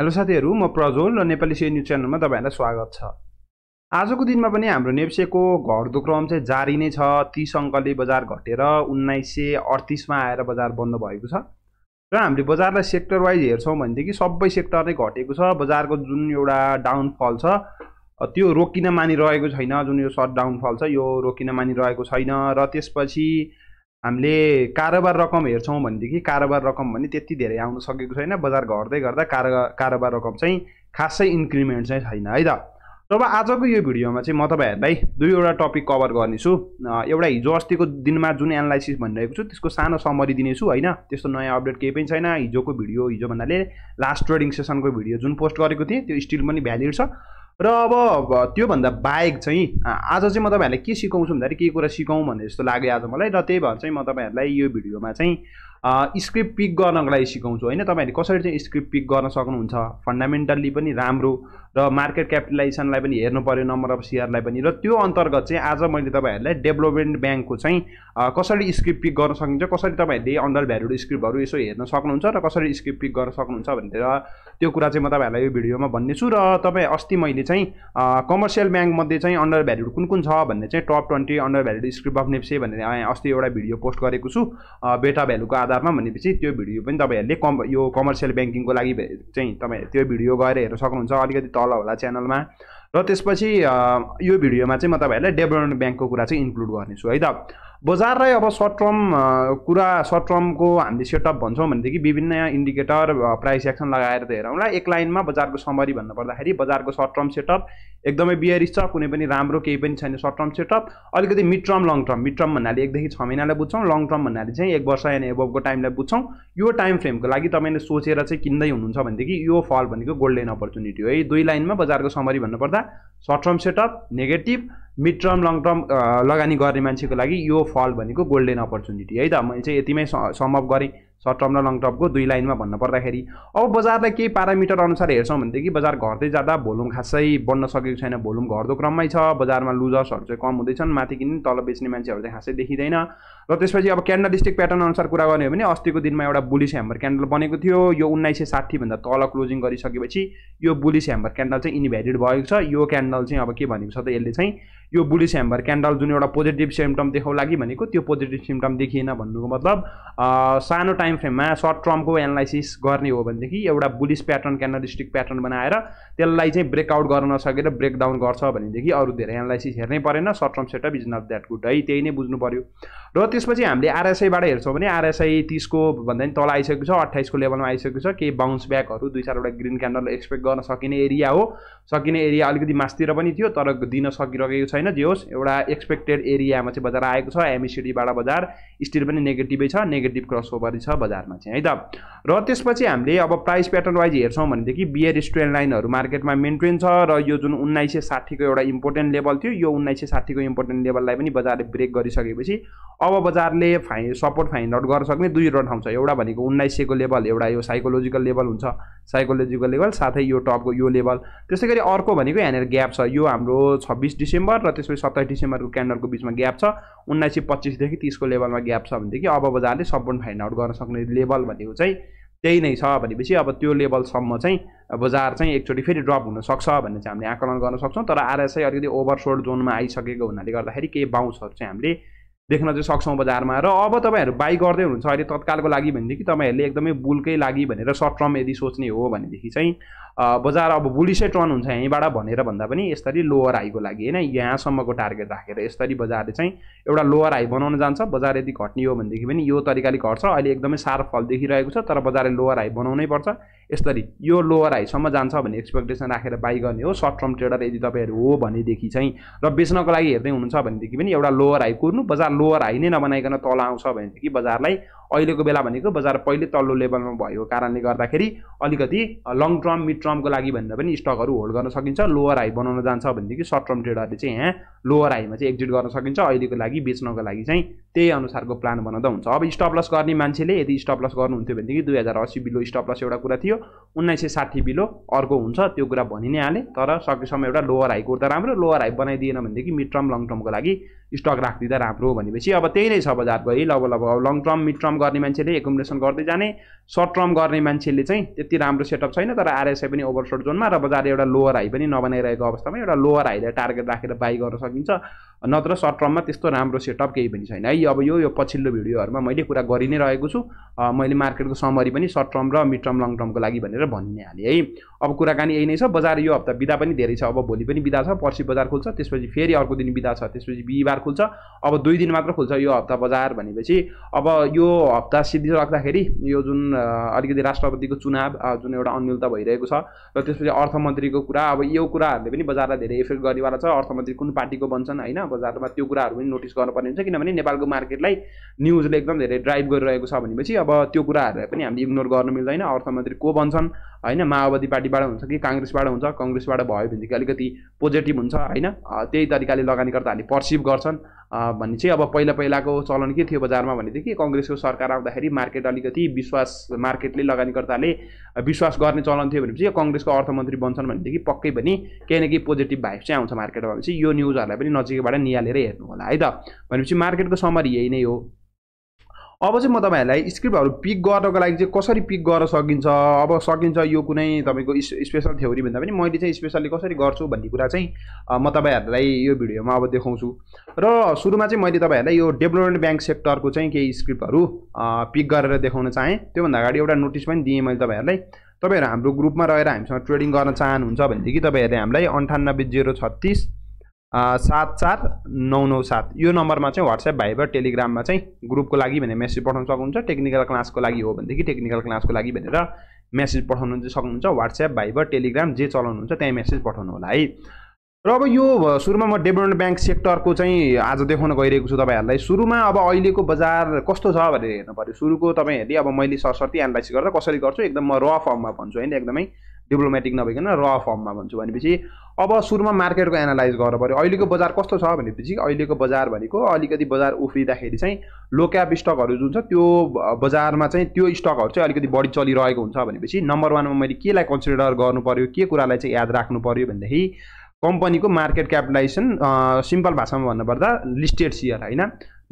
hello साथीहरू म प्रज्वल र नेपाली से न्युज च्यानलमा तपाईँहरूलाई स्वागत छ आजको दिनमा पनि हाम्रो नेप्सेको घट्दो क्रम चाहिँ जारी नै छ तिस अङ्कले बजार घटेर उन्नाइस सय अडतिसमा आएर बजार बन्द भएको छ र हामीले बजारलाई सेक्टर वाइज हेर्छौँ भनेदेखि सबै सेक्टर नै घटेको छ बजारको जुन एउटा डाउनफल छ त्यो रोकिन मानिरहेको छैन जुन यो सट डाउनफल छ यो रोकिन मानिरहेको छैन र त्यसपछि हामीले कारोबार रकम हेर्छौँ भनेदेखि कारोबार रकम भने त्यति धेरै आउन सकेको छैन बजार घट्दै गर्दा कारो कारोबार रकम चाहिँ खासै इन्क्रिमेन्ट चाहिँ छैन है त तब आजको यो भिडियोमा चाहिँ म तपाईँहरूलाई दुईवटा टपिक कभर गर्नेछु एउटा हिजो अस्तिको दिनमा जुन एनालाइसिस भनिरहेको छु त्यसको सानो समरी दिनेछु होइन त्यस्तो नयाँ अपडेट केही पनि छैन हिजोको भिडियो हिजो भन्नाले लास्ट ट्रेडिङ सेसनको भिडियो जुन पोस्ट गरेको थिएँ त्यो स्टिल पनि भ्यालिड छ र अब त्योभन्दा बाहेक चाहिँ आज चाहिँ म तपाईँहरूलाई के सिकाउँछु भन्दाखेरि केही कुरा सिकाउँ भन्ने जस्तो लाग्यो आज मलाई र त्यही भएर चाहिँ म तपाईँहरूलाई यो भिडियोमा चाहिँ स्क्रिप्ट पिक गर्नको लागि सिकाउँछु होइन तपाईँहरूले कसरी चाहिँ स्क्रिप्ट पिक गर्न सक्नुहुन्छ फन्डामेन्टल्ली पनि राम्रो र मार्केट क्यापिटलाइजेसनलाई पनि हेर्नु पऱ्यो नम्बर अफ सेयरलाई पनि र त्यो अन्तर्गत चाहिँ आज मैले तपाईँहरूलाई डेभलपमेन्ट ब्याङ्कको चाहिँ कसरी स्क्रिप्ट पिक गर्न सकिन्छ कसरी तपाईँहरूले अन्डर भ्यालुड स्क्रिप्टहरू यसो हेर्न सक्नुहुन्छ र कसरी स्क्रिप्ट पिक गर्न सक्नुहुन्छ भनेर त्यो कुरा चाहिँ म तपाईँहरूलाई यो भिडियोमा भन्नेछु र तपाईँ अस्ति मैले चाहिँ कमर्सियल ब्याङ्कमध्ये चाहिँ अन्डर भ्याल्युड कुन कुन छ भन्ने चाहिँ top twenty undervalued script of NEPSE भनेर अस्ति एउटा भिडियो पोस्ट गरेको छु बेटा भ्यालुको आधारमा भनेपछि त्यो भिडियो पनि तपाईँहरूले कम यो कमर्सियल ब्याङ्किङको लागि चाहिँ तपाईँ त्यो भिडियो गएर हेर्न सक्नुहुन्छ अलिकति तल होला च्यानलमा र त्यसपछि यो भिडियोमा चाहिँ म तपाईँहरूलाई डेभलपमेन्ट ब्याङ्कको कुरा चाहिँ इन्क्लुड गर्नेछु है त बजारलाई अब सर्ट टर्म कुरा सर्ट टर्मको हामीले सेटअप भन्छौँ भनेदेखि विभिन्न इन्डिकेटर प्राइस एक्सन लगाएर त हेरौँला एक लाइनमा बजारको समरी भन्नुपर्दाखेरि बजारको सर्ट टर्म सेटअप एकदमै बियरिस छ कुनै पनि राम्रो केही पनि छैन सर्ट टर्म सेटअप अलिकति mid term long term mid term भन्नाले एकदेखि छ महिनालाई बुझ्छौँ लङ टर्म भन्नाले चाहिँ एक वर्ष यानि एबभको टाइमलाई बुझ्छौँ यो टाइम फ्रेमको लागि तपाईँले सोचेर चाहिँ किन्दै हुनुहुन्छ भनेदेखि यो फल भनेको गोल्डेन अपर्च्युनिटी हो है दुई लाइनमा बजारको समरी भन्नुपर्दा short term setup negative mid term long term लगानी गर्ने मान्छेको लागि यो फल भनेको गोल्डेन अपर्च्युनिटी है त मैले चाहिँ यतिमै समअप गरेँ सर्ट टर्म र लङ टर्मको दुई लाइनमा भन्न पर्दाखेरि अब बजारलाई केही प्यारामिटर अनुसार हेर्छौँ भनेदेखि बजार घट्दै जाँदा भोलुम खासै बढ्न सकेको छैन भोलुम घट्दो क्रममै छ बजारमा लुजर्सहरू चाहिँ कम हुँदैछन् माथि किन्ने तल बेच्ने मान्छेहरू चाहिँ खासै देखिँदैन र त्यसपछि अब क्यान्डलिस्टिक प्याटर्न अनुसार कुरा गर्ने हो भने अस्तिको दिनमा एउटा बुलिस ह्याम्बर क्यान्डल बनेको थियो यो उन्नाइस सय साठीभन्दा तल क्लोजिङ गरिसकेपछि यो बुलिस ह्याम्बर क्यान्डल चाहिँ इन्भ्यालिड भएको छ यो क्यान्डल चाहिँ अब के भनेको छ त यसले चाहिँ यो बुलिस ह्याम्बर क्यान्डल जुन एउटा पोजिटिभ सिम्टम देखाउ लागि भनेको त्यो पोजिटिभ सिम्टम देखिएन भन्नुको मतलब सानो टाइम फ्रेममा सर्ट टर्मको एनालाइसिस गर्ने हो भनेदेखि एउटा बुलिस प्याटर्न क्यान्डलिस्टिक प्याटर्न बनाएर त्यसलाई चाहिँ ब्रेकआउट गर्न नसकेर ब्रेकडाउन गर्छ भनेदेखि अरू धेरै एनालाइसिस हेर्नै परेन short term setup is not that good है त्यही नै बुझ्नु पऱ्यो र त्यसपछि हामीले आरएसआईबाट हेर्छौँ भने आरएसआई तिसको भन्दा पनि तल आइसकेको छ अट्ठाइसको लेभलमा आइसकेको छ केही बााउन्स ब्याकहरू दुई चारवटा ग्रिन क्यान्डल एक्सपेक्ट गर्न सकिने एरिया हो सकिने एरिया अलिकति मासतिर पनि थियो तर दिन सकिरहेको छैन होइन जे एउटा एक्सपेक्टेड एरियामा चाहिँ बजार आएको छ एमएसिडीबाट e बजार स्टिल पनि नेगेटिभै छ नेगेटिभ क्रस ओभर छ बजारमा चाहिँ है त र त्यसपछि हामीले अब प्राइस प्याटर्न वाइज हेर्छौँ भनेदेखि बियर स्ट्रेन लाइनहरू मार्केटमा मेन्टेन छ र यो जुन उन्नाइस सय साठीको एउटा इम्पोर्टेन्ट लेभल थियो यो उन्नाइस सय साठीको इम्पोर्टेन्ट लेभललाई पनि बजारले ब्रेक गरिसकेपछि अब बजारले फाइ सपोर्ट फाइन्ड आउट गर्न सक्ने दुईवटा ठाउँ छ एउटा भनेको उन्नाइस सयको लेभल एउटा यो साइकोलोजिकल लेभल हुन्छ साइकोलोजिकल लेभल साथै यो टपको यो लेभल त्यसै गरी अर्को भनेको यहाँनिर ग्याप छ यो हाम्रो छब्बिस डिसेम्बर र त्यसपछि सत्ताइस डिसेम्बरको क्यान्डलको बिचमा ग्याप छ उन्नाइस सय पच्चिसदेखि तिसको लेभलमा ग्याप छ भनेदेखि अब बजारले सपोर्ट फाइन्ड आउट गर्न सक्ने लेभल भनेको चाहिँ त्यही नै छ भनेपछि अब त्यो लेभलसम्म चाहिँ बजार चाहिँ एकचोटि फेरि ड्रप हुनसक्छ भन्ने चाहिँ हामीले आकलन गर्न सक्छौँ तर आरएसआई अलिकति ओभरसोल्ड जोनमा आइसकेको हुनाले गर्दाखेरि केही बााउन्सहरू चाहिँ हामीले देख्न चाहिँ सक्छौँ बजारमा र अब तपाईँहरू बाई गर्दै हुनुहुन्छ अहिले तत्कालको लागि भनेदेखि तपाईँहरूले एकदमै बुलकै लागि भनेर सर्ट टर्म यदि सोच्ने हो भनेदेखि चाहिँ बजार अब बुलिसै टर्न हुन्छ यहीँबाट भनेर भन्दा पनि यसरी लोवर हाईको लागि होइन यहाँसम्मको टार्गेट राखेर यसरी बजारले चाहिँ एउटा लोवर हाई बनाउन जान्छ बजार यदि घट्ने हो भनेदेखि पनि यो तरिकाले घट्छ अहिले एकदमै साह्रो फल देखिरहेको छ तर बजारले लोअर हाई बनाउनै पर्छ यसरी यो लोवर हाईसम्म जान्छ भन्ने एक्सपेक्टेसन राखेर बाई गर्ने हो सर्ट टर्म ट्रेडर यदि तपाईँहरू हो भनेदेखि चाहिँ र बेच्नको लागि हेर्दै हुनुहुन्छ भनेदेखि पनि एउटा लोवर हाई कुर्नु बजार लोवर हाई नै नबनाइकन तल आउँछ भनेदेखि बजारलाई अहिलेको बेला भनेको बजार पहिले तल्लो लेभलमा भएको कारणले गर्दाखेरि अलिकति लङ टर्म मिड टर्मको लागि भनेर पनि स्टकहरू होल्ड गर्न सकिन्छ लोअर हाई बनाउन जान्छ भनेदेखि सर्ट टर्म ट्रेडरले चाहिँ यहाँ लोवर हाईमा चाहिँ एक्जिट गर्न सकिन्छ अहिलेको लागि बेच्नको लागि चाहिँ त्यही अनुसारको प्लान बनाउँदा हुन्छ अब स्टप लस गर्ने मान्छेले यदि स्टपलस गर्नुहुन्थ्यो भनेदेखि दुई हजार अस्सी बिलो स्टप लस एउटा कुरा थियो उन्नाइस सय साठी बिलो अर्को हुन्छ त्यो कुरा भनि नै हालेँ तर सकेसम्म एउटा लोवर हाई कुर्दा राम्रो लोवर हाई बनाइदिएन भनेदेखि मिड टर्म लङ टर्मको लागि स्टक राखिदिँदा राम्रो भनेपछि अब त्यही नै छ है लगभग लगभग लङ टर्म मिड टर्म गर्ने मान्छेले एकोमोडेसन गर्दै जाने सर्ट टर्म गर्ने मान्छेले चाहिँ त्यति राम्रो सेटअप छैन तर आरएसआई पनि ओभरसोट जोनमा र बजार एउटा लोवर हाई पनि नबनाइरहेको अवस्थामा एउटा लोवर हाईलाई टार्गेट राखेर बाई गर्न सकिन्छ नत्र सर्ट टर्ममा त्यस्तो राम्रो सेटअप केही पनि छैन है अब यो यो पछिल्लो भिडियोहरूमा मैले कुरा गरि नै रहेको छु मैले मार्केटको समरी पनि सर्ट टर्म र मिड टर्म लङ टर्मको लागि भनेर भनिहालेँ हालेँ है अब कुराकानी यही नै छ बजार यो हप्ता बिदा पनि धेरै छ अब भोलि पनि बिदा छ पर्सि बजार खुल्छ त्यसपछि फेरि अर्को दिन बिदा छ त्यसपछि बिहिबार खुल्छ अब दुई दिन मात्र खुल्छ यो हप्ता बजार भनेपछि अब यो हप्ता सिद्धिराख्दाखेरि यो जुन अलिकति राष्ट्रपतिको चुनाव जुन एउटा अन्यलता भइरहेको छ र त्यसपछि अर्थमन्त्रीको कुरा अब यो कुराहरूले पनि बजारलाई धेरै इफेक्ट गर्नेवाला छ अर्थमन्त्री कुन पार्टीको बन्छन् होइन बजारमा त्यो कुराहरू पनि नोटिस गर्नुपर्ने हुन्छ किनभने नेपालको मार्केटलाई न्युजले एकदम धेरै ड्राइभ गरिरहेको छ भनेपछि अब त्यो कुराहरूलाई पनि हामीले इग्नोर गर्नु मिल्दैन अर्थमन्त्री को बन्छन् होइन माओवादी पार्टीबाट हुन्छ कि काङ्ग्रेसबाट हुन्छ कङ्ग्रेसबाट भयो भनेदेखि अलिकति पोजिटिभ हुन्छ होइन त्यही तरिकाले लगानीकर्ताहरूले पर्सिभ गर्छन् भन्ने चाहिँ अब पहिला पहिलाको चलन के थियो बजारमा भनेदेखि कङ्ग्रेसको सरकार आउँदाखेरि मार्केट अलिकति विश्वास मार्केटले लगानीकर्ताले विश्वास गर्ने चलन थियो भनेपछि कङ्ग्रेसको अर्थमन्त्री बन्छन् भनेदेखि पक्कै पनि केही न केही पोजिटिभ भाइब चाहिँ आउँछ मार्केटमा भनेपछि यो न्युजहरूलाई पनि नजिकैबाट निहालेर हेर्नु होला है त भनेपछि मार्केटको समर यही नै हो अब चाहिँ म तपाईँहरूलाई स्क्रिप्टहरू पिक गर्नको लागि चाहिँ कसरी पिक गर्न सकिन्छ अब सकिन्छ यो कुनै तपाईँको स्पेसल थ्योरी भन्दा पनि मैले चाहिँ स्पेसल्ली कसरी गर्छु भन्ने कुरा चाहिँ म तपाईँहरूलाई यो भिडियोमा अब देखाउँछु र सुरुमा चाहिँ मैले तपाईँहरूलाई यो डेभलपमेन्ट ब्याङ्क सेक्टरको चाहिँ केही स्क्रिप्टहरू पिक गरेर देखाउन चाहेँ त्योभन्दा अगाडि एउटा नोटिस पनि दिएँ मैले तपाईँहरूलाई तपाईँहरू हाम्रो ग्रुपमा रहेर हामीसँग ट्रेडिङ गर्न चाहनुहुन्छ भनेदेखि तपाईँहरूले हामीलाई अन्ठानब्बे जिरो छत्तिस सात चार नौ नौ सात यो नम्बरमा चाहिँ वाट्सएप भाइबर टेलिग्राममा चाहिँ ग्रुपको लागि भनेर मेसेज पठाउन सक्नुहुन्छ टेक्निकल क्लासको लागि हो भनेदेखि टेक्निकल क्लासको लागि भनेर मेसेज पठाउनु चाहिँ सक्नुहुन्छ वाट्सएप भाइबर टेलिग्राम जे चलाउनुहुन्छ त्यहीँ मेसेज पठाउनु होला है र अब यो सुरुमा म डेभलपमेन्ट ब्याङ्क सेक्टरको चाहिँ आज देखाउन गइरहेको छु तपाईँहरूलाई सुरुमा अब अहिलेको बजार कस्तो छ भनेर हेर्नु पऱ्यो सुरुको तपाईँहरूले अब मैले सरस्वती एनालाइसिस गर्दा कसरी गर्छु एकदम म र फर्ममा भन्छु होइन एकदमै डिप्लोमेटिक नभइकन र फर्ममा भन्छु भनेपछि अब सुरुमा मार्केटको एनालाइज गर्नु पऱ्यो अहिलेको बजार कस्तो छ भनेपछि अहिलेको बजार भनेको अलिकति बजार उफ्रिँदाखेरि चाहिँ लो क्याप स्टकहरू जुन छ त्यो बजारमा चाहिँ त्यो स्टकहरू चाहिँ अलिकति बढी चलिरहेको हुन्छ भनेपछि नम्बर वानमा मैले केलाई कन्सिडर गर्नु पऱ्यो के कुरालाई चाहिँ याद राख्नु पऱ्यो भनेदेखि कम्पनीको मार्केट क्यापिटलाइजेसन सिम्पल भाषामा भन्नुपर्दा लिस्टेड सियर होइन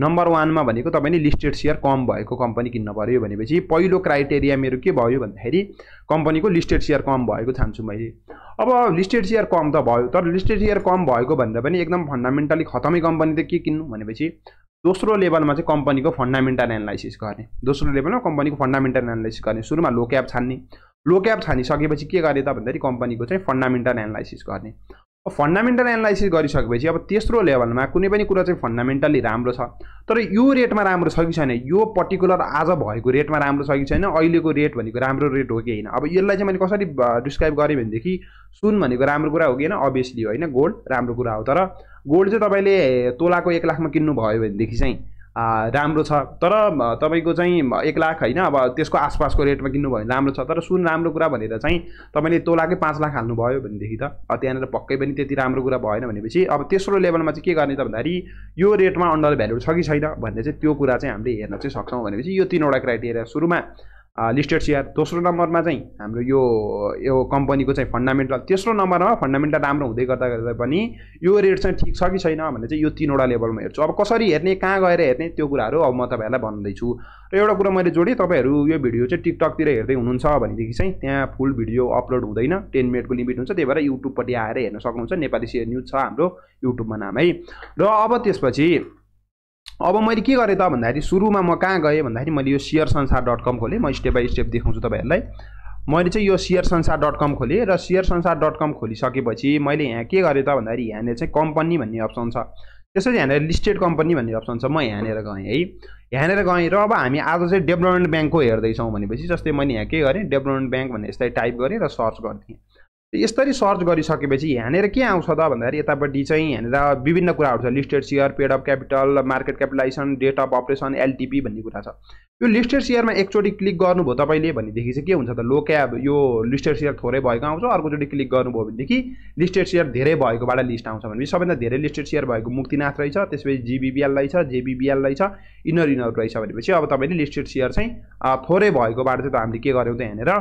नम्बर वानमा भनेको तपाईँले लिस्टेड सेयर कम भएको कम्पनी किन्न पऱ्यो भनेपछि पहिलो क्राइटेरिया मेरो के भयो भन्दाखेरि कम्पनीको लिस्टेड सेयर कम भएको छान्छु मैले अब लिस्टेड सेयर कम त भयो तर लिस्टेड सेयर कम भएको भन्दा पनि एकदम फन्डामेन्टली खतमै कम्पनी त के किन्नु भनेपछि दोस्रो लेभलमा चाहिँ कम्पनीको फन्डामेन्टल एनालाइसिस गर्ने दोस्रो लेभलमा कम्पनीको फन्डामेन्टल एनालाइसिस गर्ने सुरुमा लो क्याप छान्ने लो क्याप छानिसकेपछि के गर्ने त भन्दाखेरि कम्पनीको चाहिँ फन्डामेन्टल एनालाइसिस गर्ने फन्डामेन्टल एनालाइसिस गरिसकेपछि अब तेस्रो लेभलमा कुनै पनि कुरा चाहिँ फन्डामेन्टल्ली राम्रो छ तर यो रेटमा राम्रो छ कि छैन यो पर्टिकुलर आज भएको रेटमा राम्रो छ कि छैन अहिलेको रेट भनेको राम्रो रेट हो कि होइन अब यसलाई चाहिँ मैले कसरी डिस्क्राइब गरेँ भनेदेखि सुन भनेको राम्रो कुरा हो कि होइन अभियसली होइन गोल्ड राम्रो कुरा हो तर गोल्ड चाहिँ तपाईँले तोलाको एक लाखमा किन्नुभयो भनेदेखि चाहिँ राम्रो छ तर तपाईँको चाहिँ एक लाख होइन अब त्यसको आसपासको रेटमा किन्नुभयो भने राम्रो छ तर सुन राम्रो कुरा भनेर चाहिँ तपाईँले तोलाकै पाँच लाख हाल्नुभयो भनेदेखि त त्यहाँनिर पक्कै पनि त्यति राम्रो कुरा भएन भनेपछि अब तेस्रो लेभलमा चाहिँ के गर्ने त भन्दाखेरि यो रेटमा अन्डर भ्याल्यु छ कि छैन भन्ने चाहिँ त्यो कुरा चाहिँ हामीले हेर्न चाहिँ सक्छौँ भनेपछि यो तिनवटा क्राइटेरिया सुरुमा लिस्टेड सेयर दोस्रो नम्बरमा चाहिँ हाम्रो यो यो कम्पनीको चाहिँ फन्डामेन्टल तेस्रो नम्बरमा फन्डामेन्टल राम्रो हुँदै गर्दा गर्दा पनि यो रेट चाहिँ ठिक छ कि छैन भने चाहिँ यो तिनवटा लेभलमा हेर्छु अब कसरी हेर्ने कहाँ गएर हेर्ने त्यो कुराहरू अब म तपाईँहरूलाई भन्दैछु र एउटा कुरा मैले जोडेँ तपाईँहरू यो भिडियो चाहिँ टिकटकतिर हेर्दै हुनुहुन्छ भनेदेखि चाहिँ त्यहाँ फुल भिडियो अपलोड हुँदैन टेन मिनटको लिमिट हुन्छ त्यही भएर युट्युबपट्टि आएर हेर्न सक्नुहुन्छ नेपाली सेयर न्युज छ हाम्रो युट्युबमा नाम है र अब त्यसपछि अब मैले के गरेँ त भन्दाखेरि सुरुमा म कहाँ गएँ भन्दाखेरि मैले यो सियर संसार डट कम खोलेँ म स्टेप बाई स्टेप देखाउँछु तपाईँहरूलाई मैले चाहिँ यो सियर संसार डट कम खोलेँ र सियर संसार डट कम खोलिसकेपछि मैले यहाँ के गरेँ त भन्दाखेरि यहाँनिर चाहिँ कम्पनी भन्ने अप्सन छ त्यसरी यहाँनिर लिस्टेड कम्पनी भन्ने अप्सन छ म यहाँनिर गएँ है यहाँनिर गएँ र अब हामी आज चाहिँ डेभलपमेन्ट ब्याङ्कको हेर्दैछौँ भनेपछि जस्तै मैले यहाँ के गरेँ डेभलपमेन्ट ब्याङ्क भन्ने यसलाई टाइप गरेँ र सर्च गरिदिएँ यसरी सर्च गरिसकेपछि यहाँनिर के आउँछ त भन्दाखेरि यतापट्टि चाहिँ यहाँनिर विभिन्न कुराहरू छ listed share paid of capital market capitalization date of operation LTP भन्ने कुरा छ यो लिस्टेड सेयरमा एकचोटि क्लिक गर्नुभयो तपाईँले भनेदेखि चाहिँ के हुन्छ त लो क्याब यो लिस्टेड सेयर थोरै भएको आउँछ अर्कोचोटि क्लिक गर्नुभयो भनेदेखि लिस्टेड सेयर धेरै भएकोबाट लिस्ट आउँछ भने सबैभन्दा धेरै लिस्टेड सेयर भएको मुक्तिनाथ रहेछ त्यसपछि जिबिबिएल रहेछ जेबिबिएल रहेछ इनर इनर रहेछ भनेपछि अब तपाईँले लिस्टेड सेयर चाहिँ थोरै भएकोबाट चाहिँ हामीले के गऱ्यौँ त यहाँनिर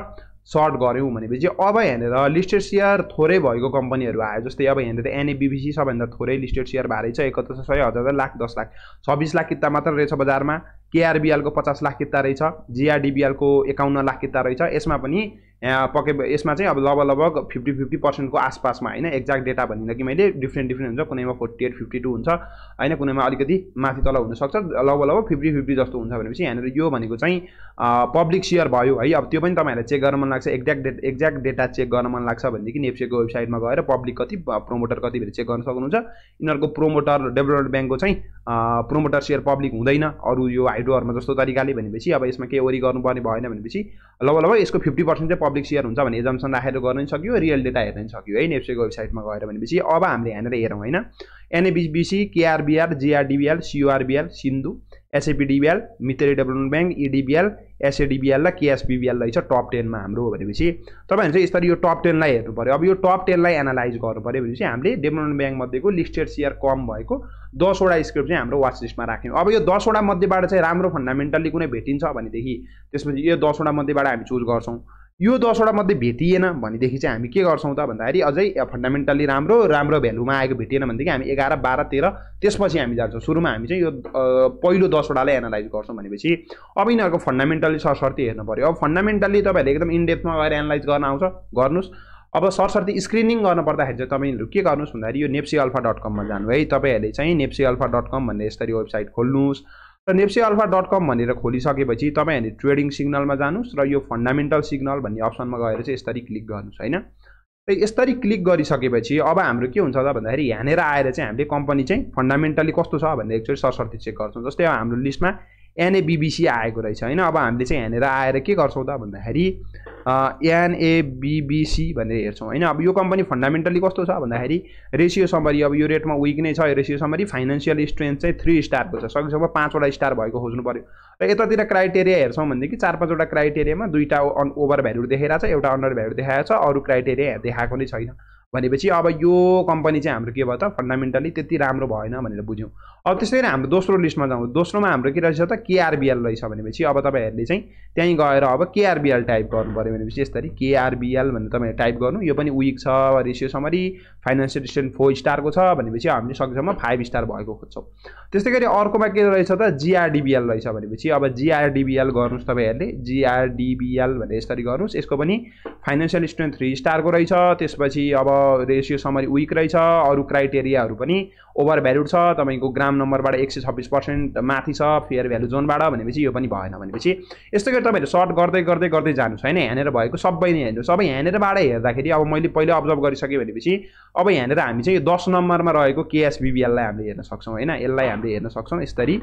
सर्ट गऱ्यौँ भनेपछि अब यहाँनिर लिस्टेड सेयर थोरै भएको कम्पनीहरू आयो जस्तै अब यहाँनिर एनएबिबिसी सबैभन्दा थोरै लिस्टेड सेयर भारी छ एकत्र सय हजार लाख दस लाख छब्बिस लाख किता मात्र रहेछ बजारमा केआरबिएलको पचास लाख किता रहेछ जिआरडिबिएलको एकाउन्न लाख किता रहेछ यसमा पनि यहाँ पके यसमा चाहिँ अब लगभग लगभग फिफ्टी फिफ्टी पर्सेन्टको आसपासमा होइन एक्ज्याक्ट डेटा भन्दिनँ कि मैले डिफ्रेन्ट डिफ्रेन्ट हुन्छ कुनैमा फोर्टी एट फिफ्टी टू हुन्छ होइन कुनैमा अलिकति माथि तल हुनसक्छ लगभग लगभग फिफ्टी फिफ्टी जस्तो हुन्छ भनेपछि यहाँनिर यो भनेको चाहिँ पब्लिक सेयर भयो है अब त्यो पनि तपाईँहरूलाई चेक गर्न मन लाग्छ exact date exact data check गर्न मन लाग्छ भनेदेखि नेप्सेको वेबसाइटमा गएर पब्लिक कति प्रमोटर कति भएर चेक गर्न सक्नुहुन्छ यिनीहरूको प्रोमोटर डेभलपमेन्ट ब्याङ्कको चाहिँ प्रोमोटर सेयर पब्लिक हुँदैन अरू यो हाइड्रोहरूमा जस्तो तरिकाले भनेपछि अब यसमा केही वरि गर्नुपर्ने भएन भनेपछि लगभग लगभग यसको फिफ्टी पर्सेन्ट चाहिँ पब्लिक सेयर हुन्छ भने एजम्सन राखेर गर्न पनि रियल डेटा हेर्न पनि है नेप्सेको वेबसाइटमा गएर भनेपछि अब हामीले यहाँनिर हेरौँ होइन NABBC KRBR GRDBL CURBL Sindhu SAPDBL Mitri Miteri development bank EDBL SADBL र केएसबिबिएल रहेछ टप टेनमा हाम्रो भनेपछि तपाईँहरू चाहिँ यसरी यो टप टेनलाई हेर्नु पऱ्यो अब यो टप टेनलाई एनालाइज गर्नु पऱ्यो भनेपछि हामीले डेभलपमेन्ट ब्याङ्कमध्येको लिस्टेड सेयर कम भएको दसवटा स्क्रिप्ट चाहिँ हाम्रो वाच लिस्टमा राख्यौँ अब यो दसवटा मध्येबाट चाहिँ राम्रो फन्डामेन्टल्ली कुनै भेटिन्छ भनेदेखि त्यसपछि यो दसवटा मध्येबाट हामी चुज गर्छौँ यो दसवटा मध्ये भेटिएन भनेदेखि चाहिँ हामी के गर्छौँ त भन्दाखेरि अझै फन्डामेन्टली राम्रो राम्रो भ्यालुमा आएको भेटिएन भनेदेखि हामी एघार बाह्र तेह्र त्यसपछि हामी जान्छौँ सुरुमा हामी चाहिँ यो पहिलो दसवटालाई एनालाइज गर्छौँ भनेपछि अब यिनीहरूको फन्डामेन्टली सरसर्ती हेर्नु पऱ्यो अब फन्डामेन्टली तपाईँहरूले एकदम इन्डेप्थमा गएर एनालाइज गर्न आउँछ गर्नुहोस् अब सरसर्ती स्क्रिनिङ गर्नु पर्दाखेरि चाहिँ तपाईँहरू के गर्नुहोस् भन्दाखेरि यो नेप्सी अल्फा डट कममा जानु है तपाईँहरूले चाहिँ नेप्सी अल्फा डट कम भन्ने यसरी वेबसाइट खोल्नुहोस् र नेप्से अल्फा डट कम भनेर खोलिसकेपछि तपाईँ ट्रेडिङ सिग्नलमा जानुहोस् र यो फन्डामेन्टल सिग्नल भन्ने अप्सनमा गएर चाहिँ यसरी क्लिक गर्नुहोस् होइन र यसरी क्लिक गरिसकेपछि अब हाम्रो के हुन्छ त भन्दाखेरि यहाँनिर आएर चाहिँ हामीले कम्पनी चाहिँ फन्डामेन्टली कस्तो छ भनेर एकचोटि सरसर्ती चेक गर्छौँ जस्तै हाम्रो लिस्टमा एनएबिबिसी आएको रहेछ होइन अब हामीले चाहिँ यहाँनिर आएर के गर्छौँ त भन्दाखेरि एनएबिबिसी भनेर हेर्छौँ होइन अब यो कम्पनी फन्डामेन्टली कस्तो छ भन्दाखेरि रेसियो समरी अब यो रेटमा विक नै छ रेसियो समरी फाइनेन्सियल स्ट्रेन्थ चाहिँ थ्री स्टारको छ सकेसम्म पाँचवटा स्टार भएको खोज्नु पऱ्यो र यतातिर क्राइटेरिया हेर्छौँ भनेदेखि चार पाँचवटा क्राइटेरियामा दुईवटा ओभर भ्याल्यु देखेर छ एउटा अन्डर भ्याल्यु देखाएको छ अरू क्राइटेरिया देखाएको नै छैन भनेपछि अब यो कम्पनी चाहिँ हाम्रो के भयो त फन्डामेन्टली त्यति राम्रो भएन भनेर बुझ्यौँ अब त्यसै गरी हाम्रो दोस्रो लिस्टमा जाउँ दोस्रोमा हाम्रो के रहेछ त केआरबिएल रहेछ भनेपछि अब तपाईँहरूले चाहिँ त्यहीँ गएर अब केआरबिएल टाइप गर्नु पऱ्यो भनेपछि यसरी केआरबिएल भनेर तपाईँहरू टाइप गर्नु यो पनि विक छ ratio summary financial statement four स्टारको छ भनेपछि हामीले सकेसम्म फाइभ स्टार भएको खोज्छौँ त्यस्तै गरी अर्कोमा के रहेछ त जिआरडिबिएल रहेछ भनेपछि अब जिआरडिबिएल गर्नुहोस् तपाईँहरूले जिआरडिबिएल भनेर यसरी गर्नुहोस् यसको पनि फाइनेन्सियल स्टेटमेन्ट थ्री स्टारको रहेछ त्यसपछि अब रेसियो समरी विक रहेछ अरू क्राइटेरियाहरू पनि ओभर भ्याल्युड छ तपाईँको ग्राम नम्बरबाट एक सय छब्बिस पर्सेन्ट माथि छ फेयर भ्याल्यु जोनबाट भनेपछि यो पनि भएन भनेपछि यस्तो गरी तपाईँहरू सर्ट गर्दै गर्दै गर्दै जानुहोस् होइन यहाँनिर भएको सबै नै हेर्नुहोस् अब यहाँनिरबाट हेर्दाखेरि अब मैले पहिल्यै अब्जर्भ गरिसकेँ भनेपछि अब यहाँनिर हामी चाहिँ यो दस नम्बरमा रहेको केएसबिबिएललाई हामीले हेर्न सक्छौँ होइन यसलाई हामीले हेर्न सक्छौँ यसरी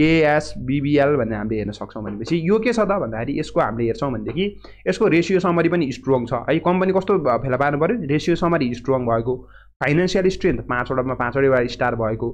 केएसबिबिएल भनेर हामीले हेर्न सक्छौँ भनेपछि यो के छ त भन्दाखेरि यसको हामीले हेर्छौँ भनेदेखि यसको रेसियो समरी पनि स्ट्रङ छ है कम्पनी कस्तो फेला पार्नु पऱ्यो रेसियो समरी स्ट्रङ भएको फाइनेन्सियल स्ट्रेन्थ पाँचवटामा पाँचवटैवटा स्टार भएको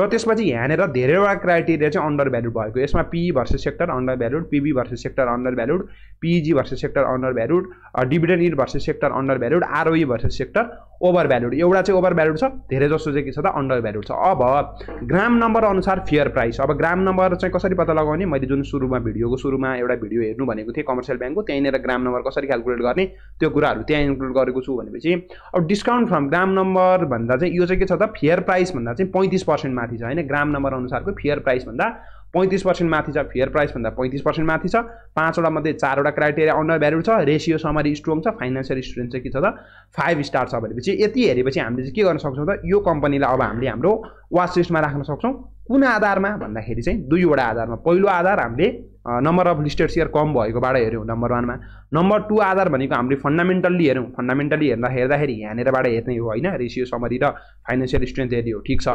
र त्यसपछि यहाँनिर धेरैवटा क्राइटेरिया चाहिँ अन्डर भ्यालुड भएको यसमा PE versus sector undervalued PB versus sector undervalued PG versus sector undervalued dividend in versus sector undervalued ROE versus sector overvalued एउटा चाहिँ ओभर भ्यालुड छ धेरै जस्तो चाहिँ के छ त अन्डर भ्यालुड छ अब ग्राम नम्बर अनुसार फेयर प्राइस अब ग्राम नम्बर चाहिँ कसरी पत्ता लगाउने मैले जुन सुरुमा भिडियोको सुरुमा एउटा भिडियो हेर्नु भनेको थिएँ कमर्सियल ब्याङ्कको त्यहीँनिर ग्राम नम्बर कसरी क्यालकुलेट गर्ने त्यो कुराहरू त्यहाँ इन्क्लुड गरेको छु भनेपछि अब डिस्काउन्ट फ्रम ग्राम नम्बर भन्दा चाहिँ यो चाहिँ के छ त फेयर प्राइस भन्दा चाहिँ पैँतिस पर्सेन्ट माथि छ होइन ग्राम नम्बर अनुसारको फेयर प्राइस भन्दा पैँतिस पर्सेन्ट माथि छ फेयर प्राइसभन्दा पैँतिस पर्सेन्ट माथि छ पाँचवटा मध्ये चारवटा क्राइटेरिया अन्डर भ्यालु छ रेसियो समरी स्ट्रङ छ फाइनेन्सियल स्ट्रेन्थ चाहिँ के छ त फाइभ स्टार छ भनेपछि यति हेरेपछि हामीले चाहिँ के गर्न सक्छौँ त यो कम्पनीलाई अब हामीले हाम्रो वाच लिस्टमा राख्न सक्छौँ कुन आधारमा भन्दाखेरि चाहिँ दुईवटा आधारमा पहिलो आधार हामीले नम्बर अफ लिस्टेड सेयर कम भएकोबाट हेऱ्यौँ नम्बर वानमा नम्बर टू आधार भनेको हामीले फन्डामेन्टल्ली हेऱ्यौँ फन्डामेन्टल्ली हेर्दा हेर्दाखेरि यहाँनिरबाट हेर्ने हो होइन रेसियो समरी र फाइनेन्सियल स्ट्रेन्थ हेर्ने हो ठिक छ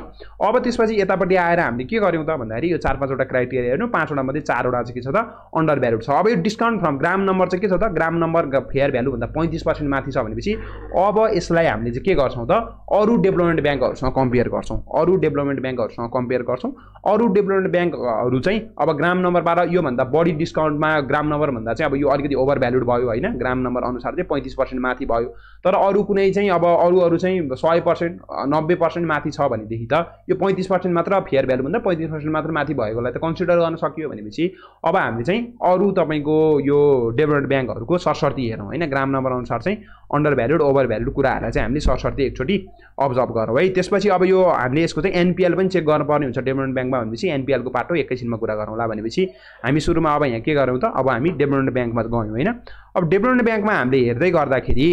अब त्यसपछि यतापट्टि आएर हामीले के गऱ्यौँ त भन्दाखेरि यो चार पाँचवटा क्राइटेरिया हेर्नु पाँचवटा मध्ये चारवटा चाहिँ के छ त अन्डर भ्यालुड छ अब यो डिस्काउन्ट फ्रम ग्राम नम्बर चाहिँ के छ त ग्राम नम्बर फेयर भन्दा पैँतिस पर्सेन्ट माथि छ भनेपछि अब यसलाई हामीले चाहिँ के गर्छौँ त अरू डेभलपमेन्ट ब्याङ्कहरूसँग कम्पेयर गर्छौँ अरू डेभलपमेन्ट ब्याङ्कहरूसँग कम्पेयर गर्छौँ अरू डेभलपमेन्ट ब्याङ्कहरू चाहिँ अब ग्राम नम्बरबाट योभन्दा भन्दा बढी डिस्काउन्टमा ग्राम नम्बर भन्दा चाहिँ अब यो अलिकति ओभर भ्याल्युड भयो होइन ग्राम नम्बर अनुसार चाहिँ पैँतिस पर्सेन्ट माथि भयो तर अरू कुनै चाहिँ अब अरू अरू चाहिँ सय पर्सेन्ट नब्बे पर्सेन्ट माथि छ भनेदेखि त यो पैँतिस पर्सेन्ट मात्र फेयर भन्दा पैँतिस पर्सेन्ट मात्र माथि भएकोलाई त कन्सिडर गर्न सकियो भनेपछि अब हामीले चाहिँ अरू तपाईँको यो डेभलप ब्याङ्कहरूको सरस्वती हेरौँ होइन ग्राम नम्बर अनुसार चाहिँ अन्डर भ्याल्युड ओभर भ्याल्युड कुराहरूलाई चाहिँ हामीले सरसर्ती एकचोटि अब्जर्भ गरौँ है त्यसपछि अब यो हामीले यसको चाहिँ एनपिएल पनि चेक गर्नुपर्ने हुन्छ डेभलपमेन्ट ब्याङ्कमा भनेपछि एनपिएलको पाटो एकैछिनमा कुरा गरौँला भनेपछि हामी सुरुमा अब यहाँ के गरौँ त अब हामी डेभलपमेन्ट ब्याङ्कमा गयौँ होइन अब डेभलपमेन्ट ब्याङ्कमा हामीले हेर्दै गर्दाखेरि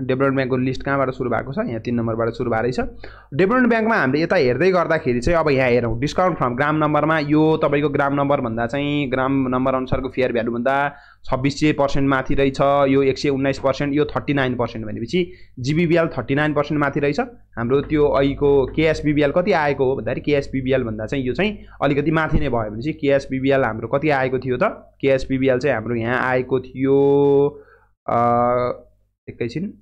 डेभलपमेन्ट ब्याङ्कको लिस्ट कहाँबाट सुरु भएको छ यहाँ तिन नम्बरबाट सुरु भएको रहेछ डेभलपमेन्ट ब्याङ्कमा हामीले यता हेर्दै गर्दाखेरि चाहिँ अब यहाँ हेरौँ डिस्काउन्ट फ्रम ग्राम नम्बरमा यो तपाईँको ग्राम नम्बरभन्दा चाहिँ ग्राम नम्बर अनुसारको फेयर भ्यालुभन्दा छब्बिस सय पर्सेन्ट माथि रहेछ यो एक सय उन्नाइस पर्सेन्ट यो थर्टी नाइन पर्सेन्ट भनेपछि जिबिबिएल थर्टी नाइन पर्सेन्ट माथि रहेछ हाम्रो त्यो अहिलेको केएसबिबिएल कति आएको हो भन्दाखेरि भन्दा चाहिँ यो चाहिँ अलिकति माथि नै भयो भनेपछि केएसबिबिएल हाम्रो कति आएको थियो त केएसबिबिएल चाहिँ हाम्रो यहाँ आएको थियो एकैछिन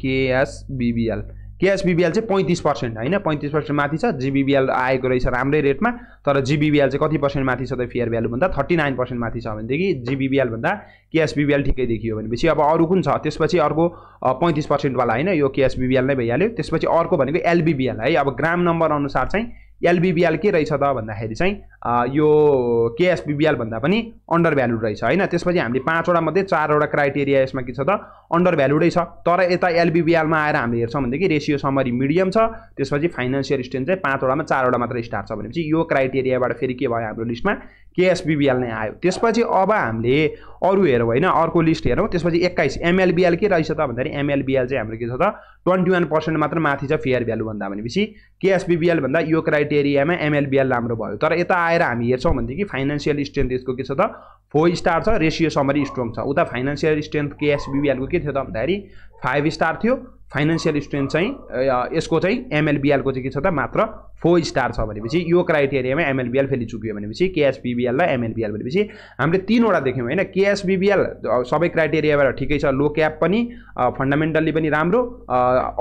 केएसबिबिएल केएसबिबिएल चाहिँ पैँतिस पर्सेन्ट होइन पैँतिस पर्सेन्ट माथि छ जिबिबिएल आएको रहेछ राम्रै रेटमा तर जिबिबिएल चाहिँ कति पर्सेन्ट माथि छ त फेयर भ्यालुभन्दा थर्टी नाइन पर्सेन्ट माथि छ भनेदेखि जिबिबिएलभन्दा केएसबिबिएल ठिकै देखियो भनेपछि अब अरू कुन छ त्यसपछि अर्को पैँतिस पर्सेन्टवाला होइन यो केएसबिबिएल नै भइहाल्यो त्यसपछि अर्को भनेको एलबिबिएल है अब ग्राम नम्बर अनुसार चाहिँ एलबिबिएल के रहेछ त भन्दाखेरि चाहिँ यो केएसबिबिएल भन्दा पनि अन्डर भ्यालुड रहेछ होइन त्यसपछि हामीले पाँचवटा मध्ये चारवटा क्राइटेरिया यसमा के छ त अन्डर भ्यालुडै छ तर यता एलबिबिएलमा आएर हामीले हेर्छौँ भनेदेखि रेसियो समरी मिडियम छ त्यसपछि फाइनेन्सियल स्ट्रेन्थ चाहिँ पाँचवटामा चारवटा मात्र स्टार छ भनेपछि यो क्राइटेरियाबाट फेरि के भयो हाम्रो लिस्टमा केएसबिबिएल नै आयो त्यसपछि अब हामीले अरू हेरौँ होइन अर्को लिस्ट हेरौँ त्यसपछि एक्काइस एमएलबिएल के रहेछ त भन्दाखेरि एमएलबिएल चाहिँ हाम्रो के छ त ट्वेन्टी वान पर्सेन्ट मात्र माथि छ फेयर भ्यालु भन्दा भनेपछि केएसबिबिएल भन्दा यो क्राइटेरियामा एमएलबिएल राम्रो भयो तर यता आएर हामी हेर्छौँ भनेदेखि फाइनेन्सियल स्ट्रेन्थ यसको के छ त फोर स्टार छ रेसियो समरी स्ट्रङ छ उता फाइनेन्सियल स्ट्रेन्थ केएसबिबिएलको के थियो त भन्दाखेरि फाइभ स्टार थियो फाइनेन्सियल स्ट्रेन्थ चाहिँ यसको चाहिँ एमएलबिएलको चाहिँ के छ त मात्र फोर स्टार छ भनेपछि यो क्राइटेरियामा एमएलबिएल फेरि चुक्यो भनेपछि केएसबिबिएल र एमएलबिएल भनेपछि हामीले तिनवटा देख्यौँ होइन केएसबिबिएल सबै क्राइटेरियाबाट ठिकै छ लो क्याप पनि फन्डामेन्टल्ली पनि राम्रो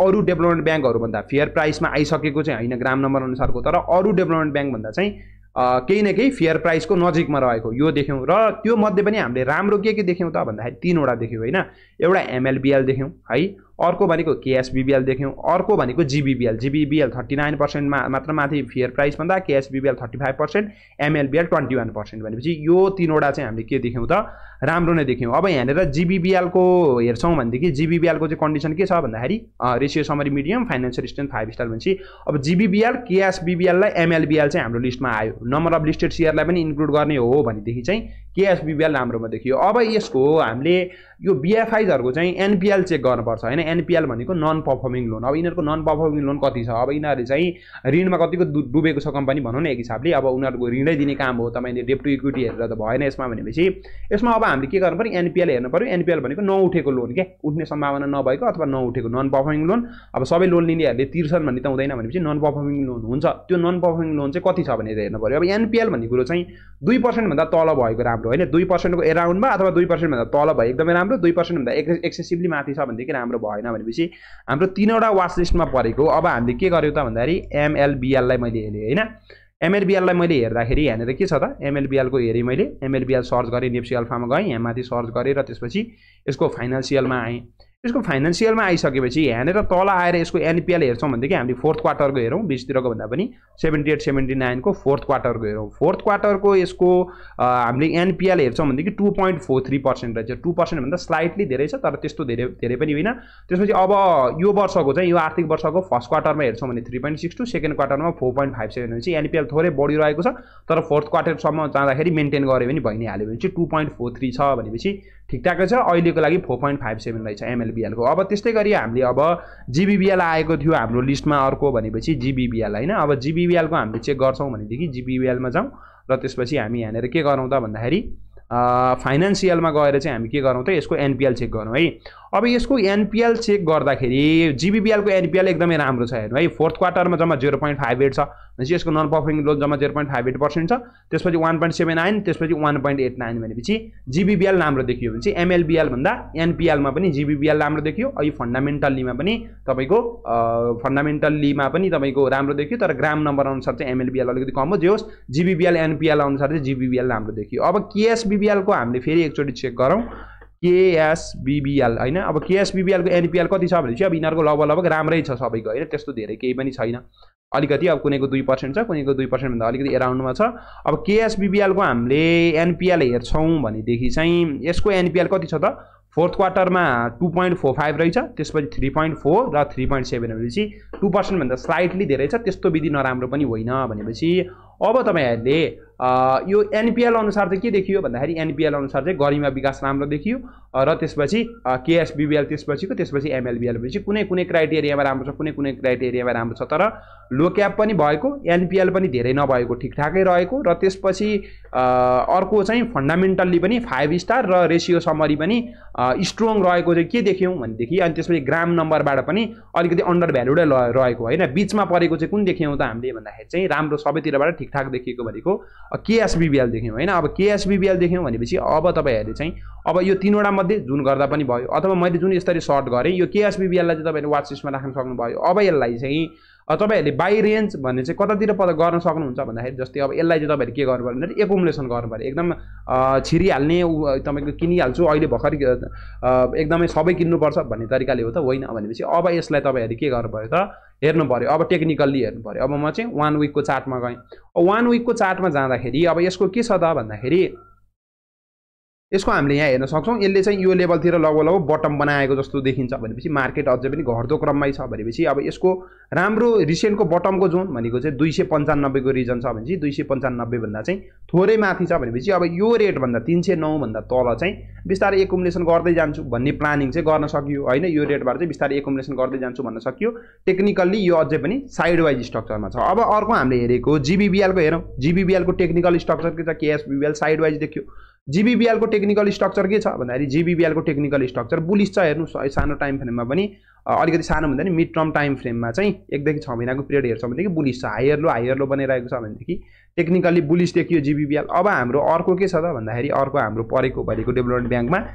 अरू डेभलपमेन्ट ब्याङ्कहरूभन्दा फेयर प्राइसमा आइसकेको चाहिँ होइन ग्राम नम्बर अनुसारको तर अरू डेभलपमेन्ट ब्याङ्कभन्दा चाहिँ केही न केही फेयर प्राइसको नजिकमा रहेको यो देख्यौँ र त्यो मध्ये पनि हामीले राम्रो के के देख्यौँ त भन्दाखेरि तिनवटा देख्यौँ होइन एउटा एमएलबिएल देख्यौँ है अर्को भनेको केएसबिबिएल देख्यौँ अर्को भनेको GBBL GBBL thirty nine percent मात्र माथि फेयर प्राइस भन्दा KSBBL thirty five percent MLBL twenty one percent भनेपछि यो तिनवटा चाहिँ हामीले के देख्यौँ त राम्रो नै देख्यौँ अब यहाँनिर जिबिबिएलको हेर्छौँ भनेदेखि जिबिबिएलको चाहिँ कन्डिसन के छ भन्दाखेरि ratio summary medium financial strength five star भनेपछि अब जिबिबिएल केएसबिबिएललाई एमएलबिएल चाहिँ हाम्रो लिस्टमा आयो नम्बर अफ लिस्टेड सेयरलाई पनि इन्क्लुड गर्ने हो भनेदेखि चाहिँ केएसबिबिएल राम्रोमा देखियो अब यसको हामीले यो बिएफआइजहरूको चाहिँ एनपिएल चेक गर्नुपर्छ होइन एनपिएल भनेको नन पर्फर्मिङ लोन अब यिनीहरूको नन पर्फर्मिङ लोन कति छ अब यिनीहरूले चाहिँ ऋणमा कतिको डुबेको छ कम्पनी भनौँ न एक हिसाबले अब उनीहरूको ऋणै दिने काम हो तपाईँले डेप टु इक्विटी हेरेर त भएन यसमा भनेपछि यसमा अब हामीले के गर्नु पऱ्यो एनपिएल हेर्नु पऱ्यो एनपिएल भनेको नउठेको लोन क्या उठ्ने सम्भावना नभएको अथवा नउठेको नन पर्फर्मिङ लोन अब सबै लोन लिनेहरूले तिर्छन् भन्ने त हुँदैन भनेपछि नन पर्फर्मिङ लोन हुन्छ त्यो नन पर्फर्मिङ लोन चाहिँ कति छ भनेर हेर्नु पऱ्यो अब एनपिएल भन्ने कुरो चाहिँ दुई पर्सेन्टभन्दा तल भएको राम्रो राम्रो होइन दुई पर्सेन्टको एराउन्डमा अथवा दुई पर्सेन्टभन्दा तल भए एकदमै राम्रो दुई पर्सेन्टभन्दा एक्स एक्सेसिभली माथि छ भनेदेखि राम्रो भएन भनेपछि हाम्रो तिनवटा वास लिस्टमा परेको अब हामीले के गर्यौँ त भन्दाखेरि एमएलबिएललाई मैले हेरेँ होइन एमएलबिएललाई मैले हेर्दाखेरि यहाँनिर के छ त एमएलबिएलको हेरेँ मैले एमएलबिएल सर्च गरेँ नेप्सी अल्फामा गएँ यहाँ माथि सर्च गरेँ र त्यसपछि यसको फाइनेन्सियलमा आएँ यसको फाइनेन्सियलमा आइसकेपछि यहाँनिर तल आएर यसको एनपिएल हेर्छौँ भनेदेखि हामीले फोर्थ क्वार्टरको हेरौँ बिसतिरको भन्दा पनि सेभेन्टी एट सेभेन्टी नाइनको फोर्थ क्वार्टरको हेरौँ फोर्थ क्वार्टरको यसको हामीले एनपिएल हेर्छौँ भनेदेखि two point four three percent रहेछ टू भन्दा स्लाइटली धेरै छ तर त्यस्तो धेरै धेरै पनि होइन त्यसपछि अब यो वर्षको चाहिँ यो आर्थिक वर्षको फर्स्ट क्वार्टरमा हेर्छौँ भने three point six two second क्वार्टरमा फोर पोइन्ट फाइभ सेभेन भनेपछि एनपिएल थोरै बढिरहेको छ तर फोर्थ क्वार्टरसम्म जाँदाखेरि मेन्टेन गऱ्यो भने भइ नै हाल्यो भने चाहिँ टू पोइन्ट फोर थ्री छ भनेपछि ठिकठाकै छ अहिलेको लागि फोर पोइन्ट फाइभ सेभेन रहेछ एमएल जिबिबिएलको अब त्यस्तै गरी हामीले अब जिबिबिएल आएको थियो हाम्रो लिस्टमा अर्को भनेपछि जिबिबिएल होइन अब जिबिबिएलको हामीले चेक गर्छौँ भनेदेखि जिबिबिएलमा जाउँ र त्यसपछि हामी यहाँनिर के गरौँ त भन्दाखेरि फाइनेन्सियलमा गएर चाहिँ हामी के गरौँ त यसको एनपिएल चेक गरौँ है अब यसको एनपिएल चेक गर्दाखेरि जिबिबिएलको एनपिएल एकदमै राम्रो छ हेर्नु है फोर्थ क्वार्टरमा जम्मा जिरो पोइन्ट फाइभ एट छ भनेपछि यसको नन पर्फर्मिङ लोन जम्मा zero point five eight percent छ त्यसपछि वान पोइन्ट सेभेन नाइन त्यसपछि वान पोइन्ट एट नाइन भनेपछि जिबिबिएल राम्रो देखियो भने चाहिँ एमएलबिएल भन्दा एनपिएलमा पनि जिबिबिएल राम्रो देखियो अहिले फन्डामेन्टल्लीमा पनि तपाईँको फन्डामेन्टल्लीमा पनि तपाईँको राम्रो देखियो तर ग्राम नम्बर अनुसार चाहिँ एमएलबिएल अलिकति कम हो जे होस् जिबिबिएल एनपिएल अनुसार चाहिँ जिबिबिएल राम्रो देखियो अब केएसबिबिएलको हामीले फेरि एकचोटि चेक गरौँ केएसबिबिएल होइन अब केएसबिबिएलको एनपिएल कति छ भनेपछि अब यिनीहरूको लगभग लगभग राम्रै छ सबैको होइन त्यस्तो धेरै केही पनि छैन अलिकति अब कुनैको दुई पर्सेन्ट छ कुनैको दुई पर्सेन्टभन्दा अलिकति एराउन्डमा छ अब केएसबिबिएलको हामीले एनपिएल हेर्छौँ भनेदेखि चाहिँ यसको एनपिएल कति छ त फोर्थ क्वार्टरमा टू पोइन्ट फोर फाइभ रहेछ त्यसपछि थ्री पोइन्ट फोर र थ्री पोइन्ट सेभेन भनेपछि टू पर्सेन्टभन्दा स्लाइटली धेरै छ त्यस्तो विधि नराम्रो पनि होइन भनेपछि अब तपाईँहरूले यो एनपिएल अनुसार चाहिँ के देखियो भन्दाखेरि एनपिएल अनुसार चाहिँ गरिमा विकास राम्रो देखियो र त्यसपछि केएसबिबिएल त्यसपछिको त्यसपछि एमएलबिएल भएपछि कुनै कुनै क्राइटेरियामा राम्रो छ कुनै कुनै क्राइटेरियामा राम्रो छ तर लो क्याप पनि भएको एनपिएल पनि धेरै नभएको ठिकठाकै रहेको र त्यसपछि अर्को चाहिँ फन्डामेन्टल्ली पनि फाइभ स्टार र रेसियो समरी पनि स्ट्रङ रहेको चाहिँ के देख्यौँ भनेदेखि अनि त्यसपछि ग्राम नम्बरबाट पनि अलिकति अन्डर भ्यालुडै रहेको होइन बिचमा परेको चाहिँ कुन देख्यौँ त हामीले भन्दाखेरि चाहिँ राम्रो सबैतिरबाट ठिकठाक देखिएको भनेको केएसबिबिएल देख्यौँ होइन अब केएसबिबिएल देख्यौँ भनेपछि अब तपाईँहरूले चाहिँ अब यो तिनवटा मध्ये जुन गर्दा पनि भयो अथवा मैले जुन यसरी सर्ट गरेँ यो केएसबिबिएललाई चाहिँ तपाईँले वाच राख्न सक्नुभयो अब यसलाई चाहिँ तपाईँहरूले बाई रेन्ज भन्ने चाहिँ कतातिर पद गर्न सक्नुहुन्छ भन्दाखेरि जस्तै अब यसलाई चाहिँ तपाईँहरूले के गर्नु पऱ्यो भने एकोमुलेसन गर्नु पऱ्यो एकदम छिरिहाल्ने तपाईँको किनिहाल्छु अहिले भर्खर एकदमै सबै किन्नुपर्छ भन्ने तरिकाले हो त होइन भनेपछि अब यसलाई तपाईँहरूले के गर्नु पऱ्यो त हेर्नु पऱ्यो अब टेक्निकल्ली हेर्नु पऱ्यो अब म चाहिँ वान विकको चार्टमा गएँ वान विकको चार्टमा जाँदाखेरि अब यसको के छ त भन्दाखेरि यसको हामीले यहाँ हेर्न सक्छौँ यसले चाहिँ यो लेभलतिर लगभग लगभग बटम बनाएको जस्तो देखिन्छ भनेपछि मार्केट अझै पनि घट्दो क्रममै छ भनेपछि अब यसको राम्रो रिसेन्टको बटमको जोन भनेको चाहिँ दुई सय पन्चानब्बेको रिजन छ भनेपछि दुई सय पन्चानब्बेभन्दा चाहिँ थोरै माथि छ भनेपछि अब यो रेटभन्दा तिन सय नौभन्दा तल चाहिँ बिस्तारै एकोमोडेसन गर्दै जान्छु भन्ने प्लानिङ चाहिँ गर्न सकियो होइन यो रेटबाट चाहिँ बिस्तारै एकोमोडेसन गर्दै जान्छु भन्न सकियो टेक्निकल्ली यो अझै पनि साइड वाइज स्ट्रक्चरमा छ अब अर्को हामीले हेरेको जिबिबिएलको हेरौँ जिबिबिएलको टेक्निकल स्ट्रक्चर के छ केएसबिबिएल साइड वाइज देखियो जिबिबिएलको टेक्निकल स्ट्रक्चर के छ भन्दाखेरि जिबिबिएलको टेक्निकल स्ट्रक्चर बुलिस छ हेर्नु सानो टाइम फ्रेममा पनि अलिकति सानो भन्दा नि मिड टर्म टाइम फ्रेममा चाहिँ एकदेखि छ महिनाको पिरियड हेर्छ भनेदेखि बुलिस छ हायर लो हायर लो बनाइरहेको छ भनेदेखि टेक्निकली बुलिस देखियो जिबिबिएल अब हाम्रो अर्को के छ त भन्दाखेरि अर्को हाम्रो परेको भनेको डेभलपमेन्ट ब्याङ्कमा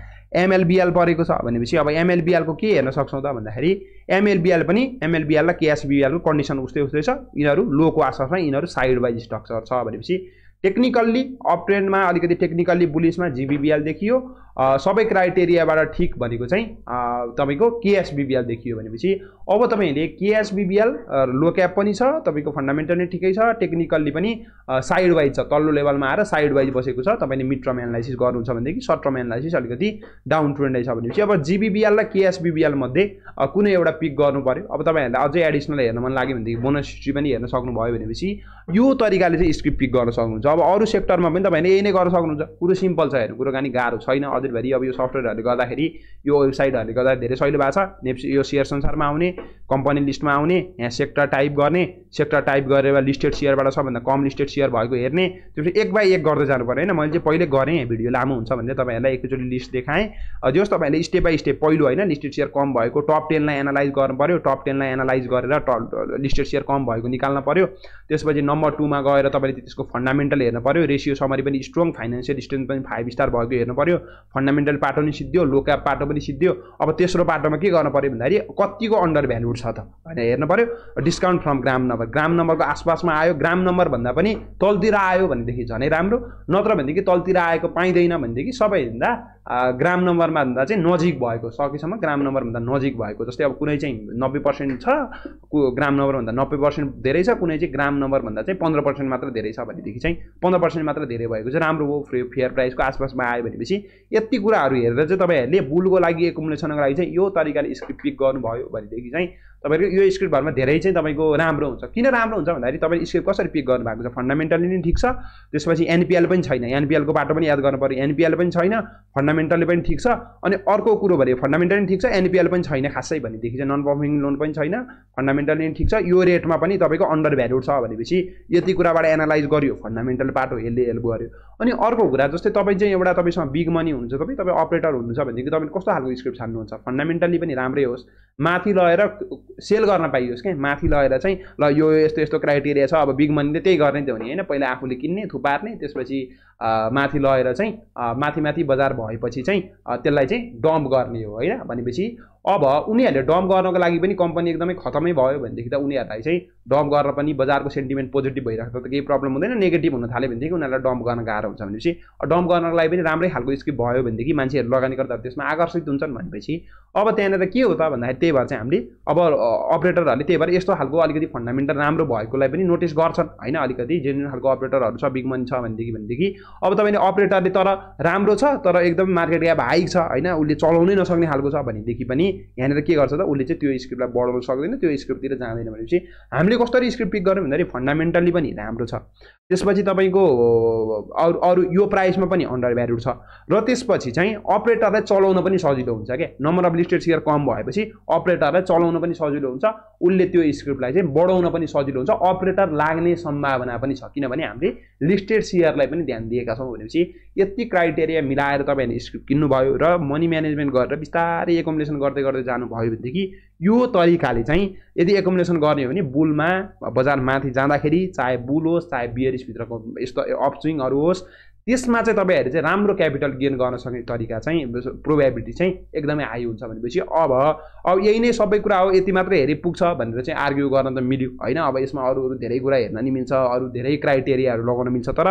एमएलबिएल परेको छ भनेपछि अब एमएलबिएलको के हेर्न सक्छौँ त भन्दाखेरि एमएलबिएल पनि एमएलबिएल र केएसबिएलको कन्डिसन उस्तै उस्तै छ यिनीहरू लोको आसपासमा यिनीहरू साइड वाइज स्ट्रक्चर छ भनेपछि टेक्निकल्ली अप ट्रेन्डमा अलिकति टेक्निकल्ली बुलिसमा जिबिबिएल देखियो सबै क्राइटेरियाबाट ठिक भनेको चाहिँ तपाईँको केएसबिबिएल देखियो भनेपछि अब तपाईँहरूले केएसबिबिएल लो क्याप पनि छ तपाईँको फन्डामेन्टल नै ठिकै छ टेक्निकल्ली पनि साइड वाइज छ तल्लो लेभलमा आएर साइड वाइज बसेको छ तपाईँले मिड टर्म एनालाइसिस गर्नुहुन्छ भनेदेखि सर्ट टर्म एनालाइसिस अलिकति डाउन ट्रेन्डै छ भनेपछि अब जिबिबिएल र केएसबिबिएल मध्ये कुनै एउटा पिक गर्नु पऱ्यो अब तपाईँहरूले अझै एडिसनल हेर्न मन लाग्यो भनेदेखि बोनस हिस्ट्री पनि हेर्न सक्नुभयो भनेपछि यो तरिकाले चाहिँ स्क्रिप्ट पिक गर्न सक्नुहुन्छ अब अरू सेक्टरमा पनि तपाईँहरूले यही नै गर्न सक्नुहुन्छ कुरो सिम्पल छ हेर्नु कुरो गाह्रो छैन अझै दिनभरि अब यो सफ्टवेयरहरूले गर्दाखेरि यो वेबसाइटहरूले गर्दा धेरै सहिलो भएको छ नेप्स यो सेयर संसारमा आउने कम्पनी लिस्टमा आउने यहाँ सेक्टर टाइप गर्ने सेक्टर टाइप गरेर लिस्टेड सेयरबाट सबभन्दा कम लिस्टेड सेयर भएको हेर्ने त्यसपछि एक बाई एक गर्दै जानु पऱ्यो होइन मैले चाहिँ पहिले गरेँ भिडियो लामो हुन्छ भने तपाईँहरूलाई एकैचोटि लिस्ट देखाएँ जस तपाईँहरूले स्टेप बाई स्टेप पहिलो होइन लिस्टेड सेयर कम भएको टप टेनलाई एनालाइज गर्नु पऱ्यो टप टेनलाई एनालाइज गरेर टप लिस्टेड सेयर कम भएको निकाल्नु पऱ्यो त्यसपछि नम्बर टूमा गएर तपाईँले त्यसको फन्डामेन्टल हेर्नु पऱ्यो रेसियो समरी पनि स्ट्रङ फाइनेन्सियल स्ट्रेन्थ पनि फाइभ स्टार भएको हेर्नु पऱ्यो फन्डामेन्टल पाटो पनि सिद्धियो लो क्याप पाटो पनि सिद्धियो अब तेस्रो पाटोमा के गर्नु पऱ्यो भन्दाखेरि कतिको अन्डर भ्यालुड छ त भनेर हेर्नु पऱ्यो डिस्काउन्ट फ्रम ग्राम नभए ग्राम नम्बरको आसपासमा आयो ग्राम नम्बर भन्दा पनि तलतिर आयो भनेदेखि झनै राम्रो नत्र भनेदेखि तलतिर आएको पाइँदैन भनेदेखि सबैभन्दा ग्राम नम्बरमा भन्दा चाहिँ नजिक भएको सकेसम्म ग्राम नम्बरभन्दा नजिक भएको जस्तै अब कुनै चाहिँ नब्बे पर्सेन्ट छ ग्राम नम्बरभन्दा नब्बे पर्सेन्ट धेरै छ कुनै चाहिँ ग्राम नम्बरभन्दा चाहिँ पन्ध्र पर्सेन्ट मात्र धेरै छ भनेदेखि चाहिँ पन्ध्र पर्सेन्ट मात्र धेरै भएको चाहिँ राम्रो हो फ्रे फेयर प्राइसको आसपासमा आयो भनेपछि यति कुराहरू हेरेर चाहिँ तपाईँहरूले बुलको लागि एकुमुलेसनको लागि चाहिँ यो तरिकाले स्क्रिप्ट पिक गर्नुभयो भनेदेखि चाहिँ तपाईँको यो स्क्रिप्टहरूमा धेरै चाहिँ तपाईँको राम्रो हुन्छ किन राम्रो हुन्छ भन्दाखेरि तपाईँले स्क्रिप्ट कसरी पिक गर्नु भएको छ फन्डामेन्टली नै ठिक छ त्यसपछि एनपिएल पनि छैन एनपिएलको बाटो पनि याद गर्नु पऱ्यो एनपिएल पनि छैन फन्डा फन्डामेन्टल पनि ठिक छ अनि अर्को कुरो भने फन्डामेन्टल नै ठिक छ एनपिएल पनि छैन खासै भनेदेखि चाहिँ नन पर्फर्मिङ लोन पनि छैन फन्डामेन्टल नै ठिक छ यो रेटमा पनि तपाईँको अन्डर भ्यालु छ भनेपछि यति कुराबाट एनालाइज गर्यो फन्डामेन्टल पाटो यसले हेल्प गर्यो अनि अर्को कुरा जस्तै तपाईँ चाहिँ एउटा तपाईँसँग बिग मनी हुन्छ तपाईँ तपाईँ अपरेटर हुनुहुन्छ भनेदेखि तपाईँले कस्तो खालको स्क्रिप्ट छान्नुहुन्छ फन्डामेन्टली पनि राम्रै होस् माथि लगेर सेल गर्न पाइयोस् क्या माथि लगेर चाहिँ ल यो यस्तो यस्तो क्राइटेरिया छ अब बिग मनीले त्यही गर्ने त नि होइन पहिला आफूले किन्ने थुपार्ने त्यसपछि माथि लगेर चाहिँ माथि माथि बजार भएपछि चाहिँ त्यसलाई चाहिँ डम्प गर्ने हो होइन भनेपछि अब उनीहरूले डम्प गर्नको लागि पनि कम्पनी एकदमै खत्तमै भयो भनेदेखि त उनीहरूलाई चाहिँ डम्प गरेर पनि बजारको सेन्टिमेन्ट पोजिटिभ भइरहेको त केही प्रब्लम हुँदैन नेगेटिभ हुन थाल्यो भनेदेखि उनीहरूलाई डम्प गर्न गाह्रो हुन्छ भनेपछि डम्प गर्नको लागि पनि राम्रै खालको स्किप भयो भनेदेखि मान्छेहरू लगानीकर्ताहरू त्यसमा आकर्षित हुन्छन् भनेपछि अब त्यहाँनिर के हो त भन्दाखेरि त्यही भएर चाहिँ हामीले अब अपरेटरहरूले त्यही भएर यस्तो खालको अलिकति फन्डामेन्टल राम्रो भएकोलाई पनि नोटिस गर्छन् होइन अलिकति जेन्युन खालको अपरेटरहरू छ बिग मनी छ भनेदेखि भनेदेखि अब तपाईँले अपरेटरले तर राम्रो छ तर एकदम मार्केट ग्याप हाई छ होइन उसले चलाउनै नसक्ने खालको छ भनेदेखि पनि यहाँनिर के गर्छ त उसले चाहिँ त्यो स्क्रिप्टलाई बढाउन सक्दैन त्यो स्क्रिप्टतिर जाँदैन भनेपछि हामीले कसरी स्क्रिप्ट पिक गर्नु भन्दाखेरि फन्डामेन्टली पनि राम्रो छ त्यसपछि तपाईँको अरू अरू यो प्राइसमा पनि अन्डर भ्याल्युड छ र त्यसपछि चाहिँ अपरेटरलाई चलाउन पनि सजिलो हुन्छ क्या नम्बर अफ लिस्टेड सेयर कम भएपछि अपरेटरलाई चलाउन पनि सजिलो हुन्छ उसले त्यो स्क्रिप्टलाई चाहिँ बढाउन पनि सजिलो हुन्छ अपरेटर लाग्ने सम्भावना पनि छ किनभने हामीले लिस्टेड सेयरलाई पनि ध्यान दिएका छौँ भनेपछि यति क्राइटेरिया मिलाएर तपाईँहरूले स्क्रिप्ट किन्नुभयो र मनी म्यानेजमेन्ट गरेर बिस्तारै एकोमोडेसन गर्दै गर्दै गर्दै जानुभयो भनेदेखि यो तरिकाले चाहिँ यदि एकोमोडेसन गर्ने हो भने बुलमा बजार माथि जाँदाखेरि चाहे बुल होस् चाहे बियरिसभित्रको यस्तो अपस्विङहरू होस् त्यसमा चाहिँ तपाईँहरू चाहिँ राम्रो क्यापिटल गेन गर्न सक्ने तरिका चाहिँ प्रोभाबिलिटी चाहिँ एकदमै हाई हुन्छ भनेपछि अब अब यही नै सबै कुरा हो यति मात्रै हेरि पुग्छ भनेर चाहिँ आर्ग्यु गर्न त मिल्यो होइन अब यसमा अरू अरू धेरै कुरा हेर्न नि मिल्छ अरू धेरै क्राइटेरियाहरू लगाउन मिल्छ तर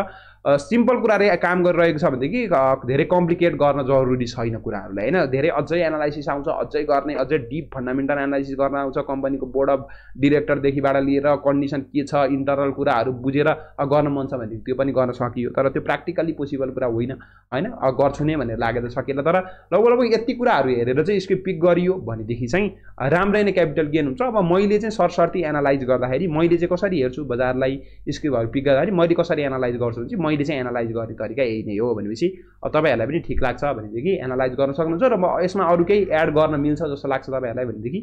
सिम्पल कुराले काम गरिरहेको छ भनेदेखि धेरै कम्प्लिकेट गर्न जरुरी छैन कुराहरूलाई होइन धेरै अझै एनालाइसिस आउँछ अझै गर्ने अझै डिप फन्डामेन्टल एनालाइसिस गर्न आउँछ कम्पनीको बोर्ड अफ डिरेक्टरदेखिबाट लिएर कन्डिसन के छ इन्टरनल कुराहरू बुझेर गर्न मन छ भनेदेखि त्यो पनि गर्न सकियो तर त्यो प्र्याक्टिकल्ली पोसिबल कुरा होइन होइन गर्छु नै भनेर लागेर सकिएन तर लगभग लगभग यति कुराहरू हेरेर चाहिँ यसको पिक गरियो भनेदेखि चाहिँ राम्रै नै क्यापिटल गेन हुन्छ अब मैले चाहिँ सरसर्ती एनालाइज गर्दाखेरि मैले चाहिँ कसरी हेर्छु बजारलाई स्क्रिपहरू पिक गर्दाखेरि मैले कसरी एनालाइज गर्छु भने चाहिँ मैले चाहिँ एनालाइज गर्ने तरिका यही नै हो भनेपछि अब तपाईँहरूलाई पनि ठिक लाग्छ भनेदेखि एनालाइज गर्न सक्नुहुन्छ र म यसमा अरू केही एड गर्न मिल्छ जस्तो लाग्छ तपाईँहरूलाई भनेदेखि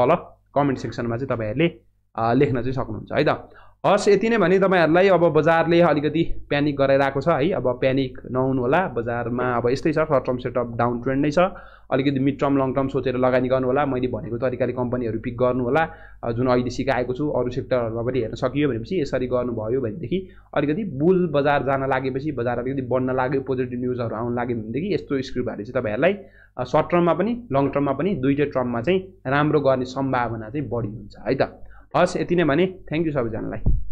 तल कमेन्ट सेक्सनमा चाहिँ तपाईँहरूले लेख्न चाहिँ सक्नुहुन्छ है त हस् यति नै भने तपाईँहरूलाई अब बजारले अलिकति प्यानिक गराइरहेको छ है अब प्यानिक नहुनु होला बजारमा अब यस्तै छ short term setup down trend नै छ अलिकति मिड टर्म लङ टर्म सोचेर लगानी गर्नु होला मैले भनेको तरिकाले कम्पनीहरू पिक गर्नु होला जुन अहिले सिकाएको छु अरू सेक्टरहरूमा पनि हेर्न सकियो भनेपछि यसरी गर्नुभयो भनेदेखि अलिकति बुल बजार जान लागेपछि बजार अलिकति बढ्न लाग्यो पोजिटिभ न्युजहरू आउनु लाग्यो भनेदेखि यस्तो स्क्रिप्टहरू चाहिँ तपाईँहरूलाई सर्ट टर्ममा पनि लङ टर्ममा पनि दुइटै टर्ममा चाहिँ राम्रो गर्ने सम्भावना चाहिँ बढी हुन्छ है त हस् यति नै भने थ्याङ्क यू सबैजनालाई